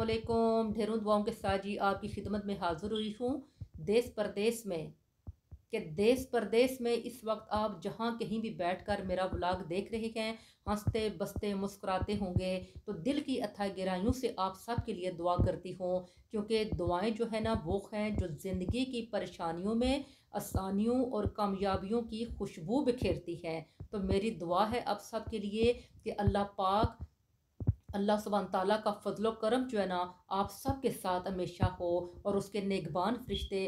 अल्लाम ढेरों दुआओं के साथ जी आपकी खिदमत में हाजिर हुई हूँ देश परदेश में कि देश परदेश में इस वक्त आप जहाँ कहीं भी बैठकर मेरा ब्लॉग देख रहे हैं हंसते बसते मुस्कुराते होंगे तो दिल की अथाह गहराइयों से आप सब के लिए दुआ करती हूँ क्योंकि दुआएं जो है ना वो हैं जो ज़िंदगी की परेशानियों में आसानियों और कामयाबियों की खुशबू बिखेरती है तो मेरी दुआ है आप सब के लिए कि अल्लाह पाक अल्लाह सुबह तला का फजलो करम जो है ना आप सब के साथ हमेशा हो और उसके नेगबान फरिश्ते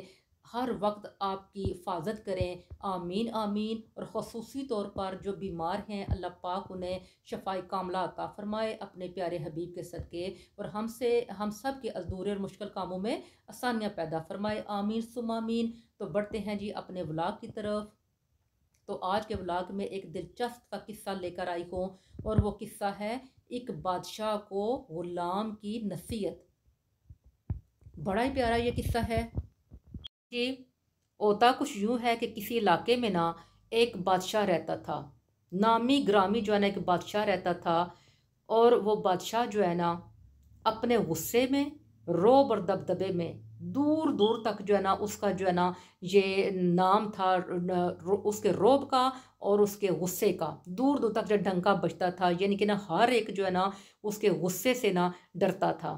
हर वक्त आपकी हिफाजत करें आमीन आमीन और खसूसी तौर पर जो बीमार हैं अल्लाह पाक उन्हें शफाई कामला अता फ़रमाए अपने प्यारे हबीब के सदक़े और हमसे हम सब के अजदूर और मुश्किल कामों में आसानियाँ पैदा फ़रमाए आमीन आमीन तो बढ़ते हैं जी अपने ब्लाग की तरफ तो आज के ब्लाग में एक दिलचस्प का किस्सा लेकर आई हूँ और वो किस्सा है एक बादशाह को ग़ुलाम की नसीहत बड़ा ही प्यारा यह किस्सा है कि होता कुछ यूँ है कि किसी इलाके में ना एक बादशाह रहता था नामी ग्रामी जो है ना एक बादशाह रहता था और वो बादशाह जो है ना अपने गुस्से में रो और दबदबे में दूर दूर तक जो है ना उसका जो है ना ये नाम था उसके रोब का और उसके गुस्से का दूर दूर तक जो डंका बजता था यानी कि ना हर एक जो है ना उसके गुस्से से ना डरता था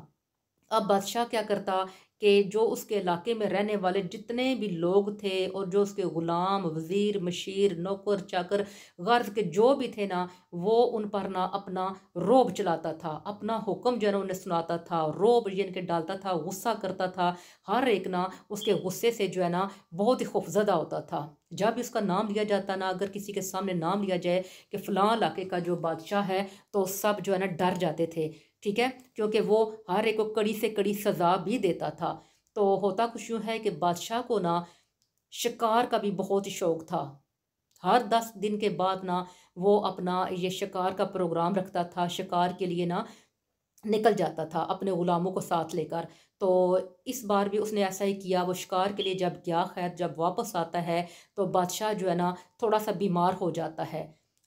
अब बादशाह क्या करता कि जो उसके इलाके में रहने वाले जितने भी लोग थे और जो उसके ग़ुलाम वज़ीर मशीर नौकर चाकर गर्ज के जो भी थे ना वो उन पर ना अपना रोब चलाता था अपना हुक्म जो है उन्हें सुनाता था रोब जिन के डालता था गुस्सा करता था हर एक ना उसके गुस्से से जो है ना बहुत ही खौफजदा होता था जब भी उसका नाम लिया जाता ना अगर किसी के सामने नाम लिया जाए कि फ़लाँ इलाके का जो बादशाह है तो सब जो है ना डर जाते थे ठीक है क्योंकि वो हर एक को कड़ी से कड़ी सज़ा भी देता था तो होता कुछ यूँ है कि बादशाह को ना शिकार का भी बहुत शौक़ था हर दस दिन के बाद ना वो अपना ये शिकार का प्रोग्राम रखता था शिकार के लिए ना निकल जाता था अपने ग़ुलामों को साथ लेकर तो इस बार भी उसने ऐसा ही किया वो शिकार के लिए जब गया खैर जब वापस आता है तो बादशाह जो है ना थोड़ा सा बीमार हो जाता है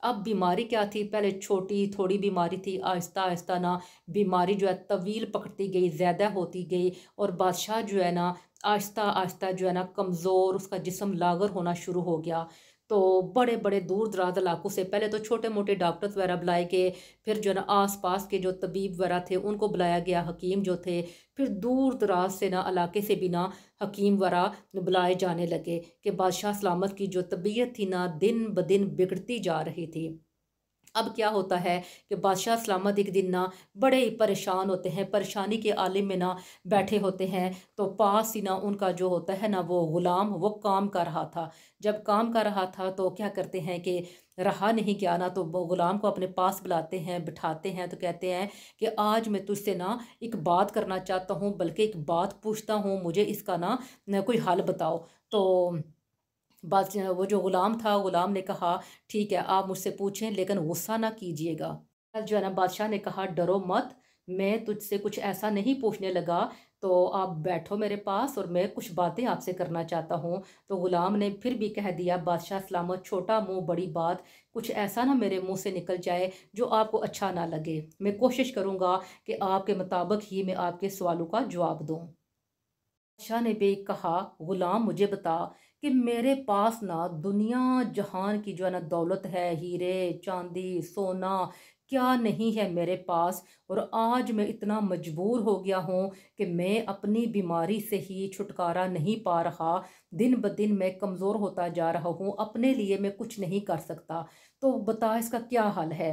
अब बीमारी क्या थी पहले छोटी थोड़ी बीमारी थी आहिस्ता आहिस्ता ना बीमारी जो है तवील पकड़ती गई ज़्यादा होती गई और बादशाह जो है ना आहिस्ता आहिस्ता जो है ना कमज़ोर उसका जिसम लागर होना शुरू हो गया तो बड़े बड़े दूर दराज इलाकों से पहले तो छोटे मोटे डॉक्टर्स वगैरह बुलाए गए फिर जो है ना आस पास के जो तबीब वगैरह थे उनको बुलाया गया हकीम जो थे फिर दूर दराज से ना इलाके से भी ना हकीम वरा बुलाए जाने लगे कि बादशाह सलामत की जो तबीयत थी ना दिन ब दिन बिगड़ती जा रही थी अब क्या होता है कि बादशाह सलामत एक दिन ना बड़े ही परेशान होते हैं परेशानी के आलम में ना बैठे होते हैं तो पास ही ना उनका जो होता है ना वो ग़ुलाम वो काम कर रहा था जब काम कर रहा था तो क्या करते हैं कि रहा नहीं गया ना तो वो ग़ुलाम को अपने पास बुलाते हैं बिठाते हैं तो कहते हैं कि आज मैं तुझसे ना एक बात करना चाहता हूँ बल्कि एक बात पूछता हूँ मुझे इसका ना कोई हल बताओ तो बस वो जो ग़ुलाम था ग़ुलाम ने कहा ठीक है आप मुझसे पूछें लेकिन गुस्सा ना कीजिएगा जो है ना बादशाह ने कहा डरो मत मैं तुझसे कुछ ऐसा नहीं पूछने लगा तो आप बैठो मेरे पास और मैं कुछ बातें आपसे करना चाहता हूँ तो ग़ुलाम ने फिर भी कह दिया बादशाह सलामत छोटा मुँह बड़ी बात कुछ ऐसा ना मेरे मुँह से निकल जाए जो आपको अच्छा ना लगे मैं कोशिश करूँगा कि आपके मुताबिक ही मैं आपके सवालों का जवाब दूँ बादशाह ने भी कहा ग़ुलाम मुझे बता कि मेरे पास ना दुनिया जहान की जो है ना दौलत है हीरे चांदी सोना क्या नहीं है मेरे पास और आज मैं इतना मजबूर हो गया हूँ कि मैं अपनी बीमारी से ही छुटकारा नहीं पा रहा दिन ब दिन मैं कमज़ोर होता जा रहा हूँ अपने लिए मैं कुछ नहीं कर सकता तो बता इसका क्या हाल है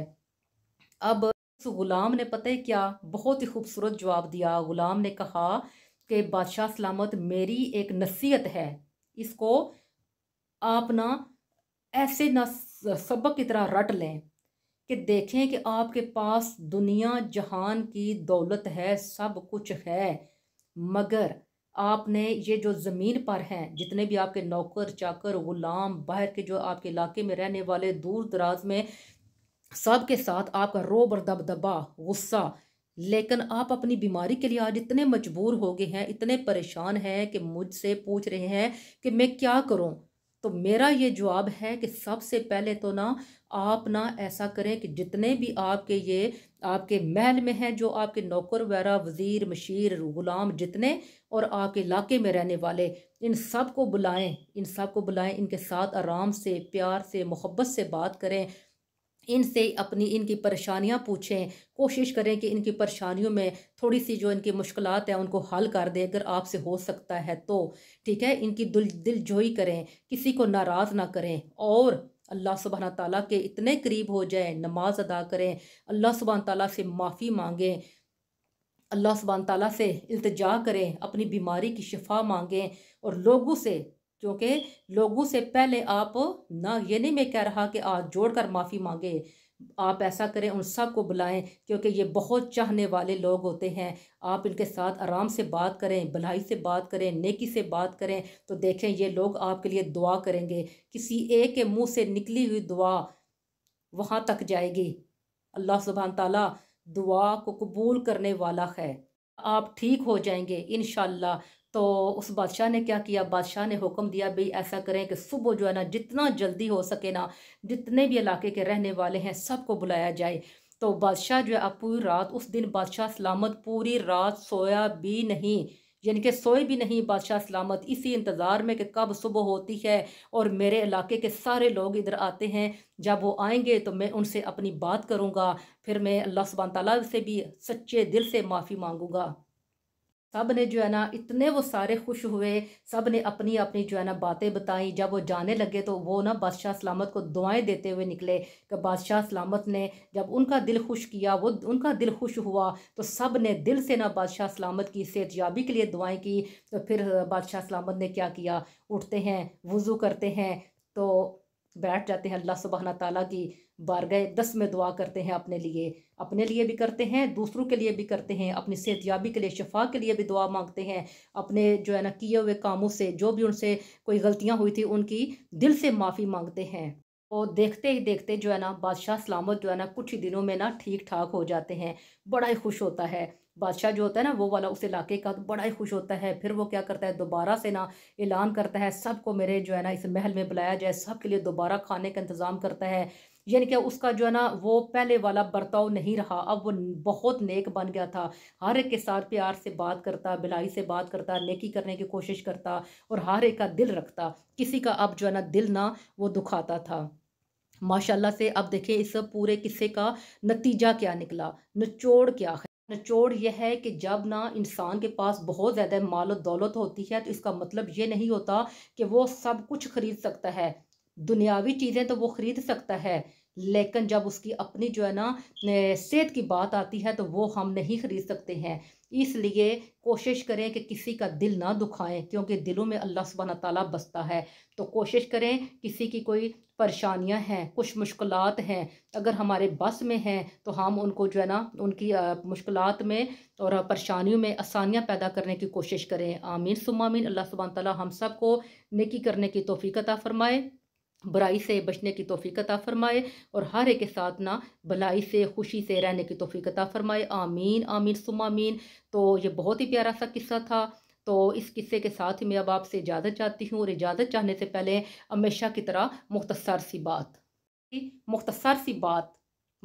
अब उस गुलाम ने पता है क्या बहुत ही खूबसूरत जवाब दिया गुलाम ने कहा कि बादशाह सलामत मेरी एक नसीहत है इसको आप ना ऐसे ना सबक की तरह रट लें कि देखें कि आपके पास दुनिया जहान की दौलत है सब कुछ है मगर आपने ये जो ज़मीन पर हैं जितने भी आपके नौकर चाकर ग़ुलाम बाहर के जो आपके इलाके में रहने वाले दूर दराज में सब के साथ आपका रोबर दबदबा गुस्सा लेकिन आप अपनी बीमारी के लिए आज इतने मजबूर हो गए हैं इतने परेशान हैं कि मुझसे पूछ रहे हैं कि मैं क्या करूं तो मेरा ये जवाब है कि सबसे पहले तो ना आप ना ऐसा करें कि जितने भी आपके ये आपके महल में हैं जो आपके नौकर वगैरह वज़ीर मशीर ग़ुलाम जितने और आपके इलाके में रहने वाले इन सब को बुलाएं इन सब को बुलाएं इनके साथ आराम से प्यार से मोहब्बत से बात करें इनसे अपनी इनकी परेशानियां पूछें कोशिश करें कि इनकी परेशानियों में थोड़ी सी जो इनकी मुश्किल हैं उनको हल कर दें अगर आपसे हो सकता है तो ठीक है इनकी दिल दिलजोई करें किसी को नाराज़ ना करें और अल्लाह सुबहाना ताला के इतने करीब हो जाए नमाज अदा करें अल्लाह सुबहान ताला से माफ़ी मांगें अल्लाह सुबहान तला से इल्तजा करें अपनी बीमारी की शफा मांगें और लोगों से जो कि लोगों से पहले आप ना ये नहीं मैं कह रहा कि आज जोड़ कर माफ़ी मांगे आप ऐसा करें उन सब को बुलाएं क्योंकि ये बहुत चाहने वाले लोग होते हैं आप इनके साथ आराम से बात करें भलाई से बात करें नेकी से बात करें तो देखें ये लोग आपके लिए दुआ करेंगे किसी एक के मुंह से निकली हुई दुआ वहाँ तक जाएगी अल्लाह सुबहान ताला दुआ को कबूल करने वाला है आप ठीक हो जाएंगे इन तो उस बादशाह ने क्या किया बादशाह ने हुक्म दिया भाई ऐसा करें कि सुबह जो है ना जितना जल्दी हो सके ना जितने भी इलाके के रहने वाले हैं सबको बुलाया जाए तो बादशाह जो है अब पूरी रात उस दिन बादशाह सलामत पूरी रात सोया भी नहीं यानी कि सोए भी नहीं बादशाह सलामत इसी इंतज़ार में कि कब सुबह होती है और मेरे इलाके के सारे लोग इधर आते हैं जब वो आएंगे तो मैं उनसे अपनी बात करूँगा फिर मैं अल्लाह सुबह तला से भी सच्चे दिल से माफ़ी मांगूँगा सब ने जो है ना इतने वो सारे खुश हुए सब ने अपनी अपनी जो है ना बातें बताई जब वो जाने लगे तो वो ना बादशाह सलामत को दुआएं देते हुए निकले कि बादशाह सलामत ने जब उनका दिल खुश किया वो उनका दिल खुश हुआ तो सब ने दिल से ना बादशाह सलामत की सेहत याबी के लिए दुआएं की तो फिर बादशाह सलामत ने क्या किया उठते हैं वज़ू करते हैं तो बैठ जाते हैं अल्लाह सुबहाना ताली की बारगह दस में दुआ करते हैं अपने लिए अपने लिए भी करते हैं दूसरों के लिए भी करते हैं अपनी सेहत याबी के लिए शफा के लिए भी दुआ मांगते हैं अपने जो है ना किए हुए कामों से जो भी उनसे कोई गलतियाँ हुई थी उनकी दिल से माफ़ी मांगते हैं और देखते ही देखते जो है ना बादशाह सलामत जो है ना कुछ ही दिनों में ना ठीक ठाक हो जाते हैं बड़ा ही खुश होता है बादशाह जो होता है ना वो वाला उस इलाके का तो बड़ा ही खुश होता है फिर वो क्या करता है दोबारा से ना ऐलान करता है सबको मेरे जो है ना इस महल में बुलाया जाए सब के लिए दोबारा खाने का इंतज़ाम करता है यानी कि उसका जो है ना वो पहले वाला बर्ताव नहीं रहा अब वो बहुत नेक बन गया था हर एक के साथ प्यार से बात करता बिलाई से बात करता नेकी करने की कोशिश करता और हर एक का दिल रखता किसी का अब जो है ना दिल ना वो दुखाता था माशाल्लाह से अब देखें इस पूरे किस्से का नतीजा क्या निकला निचोड़ क्या है नचोड़ यह है कि जब ना इंसान के पास बहुत ज़्यादा माल दौलत होती है तो इसका मतलब ये नहीं होता कि वो सब कुछ खरीद सकता है दुनियावी चीज़ें तो वो खरीद सकता है लेकिन जब उसकी अपनी जो है ना सेहत की बात आती है तो वो हम नहीं खरीद सकते हैं इसलिए कोशिश करें कि किसी का दिल ना दुखाएं क्योंकि दिलों में अल्लाह सुबह ताला बसता है तो कोशिश करें किसी की कोई परेशानियां हैं कुछ मुश्किल हैं अगर हमारे बस में हैं तो हम उनको जो है ना उनकी मुश्किल में और परेशानियों में आसानियाँ पैदा करने की कोशिश करें आमीन सुमामीन अल्लाह सुबह ताली हम सब को निकी करने की तोफ़ीकता फ़रमाएँ फ़रमाए बुराई से बचने की तोफ़ीकता फ़रमाए और हर एक के साथ ना भलाई से खुशी से रहने की तोफ़ीकता फ़रमाए आमीन आमीन सुमामीन तो ये बहुत ही प्यारा सा किस्सा था तो इस किस्से के साथ ही मैं अब आपसे इजाज़त चाहती हूँ और इजाज़त चाहने से पहले हमेशा की तरह मुख्तसर सी बात मुख्तसर सी बात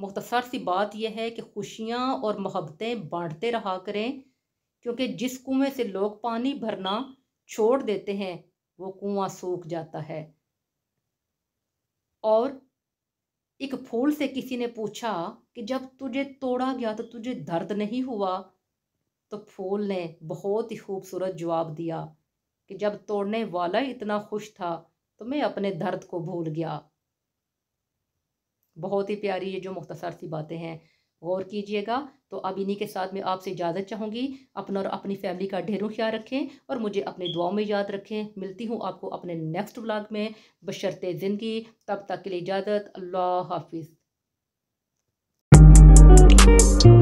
मुख्तसर सी बात यह है कि खुशियाँ और मोहब्बतें बाँटते रहा करें क्योंकि जिस कुएँ से लोग पानी भरना छोड़ देते हैं वो कुआँ सूख जाता है और एक फूल से किसी ने पूछा कि जब तुझे तोड़ा गया तो तुझे दर्द नहीं हुआ तो फूल ने बहुत ही खूबसूरत जवाब दिया कि जब तोड़ने वाला इतना खुश था तो मैं अपने दर्द को भूल गया बहुत ही प्यारी ये जो मुख्तसर सी बातें हैं गौर कीजिएगा तो अब इन्हीं के साथ मैं आपसे इजाज़त चाहूँगी अपना और अपनी फैमिली का ढेरों ख्याल रखें और मुझे अपने दुआओं में याद रखें मिलती हूँ आपको अपने नेक्स्ट व्लॉग में बशरते ज़िंदगी तब तक के लिए इजाज़त अल्लाह हाफिज़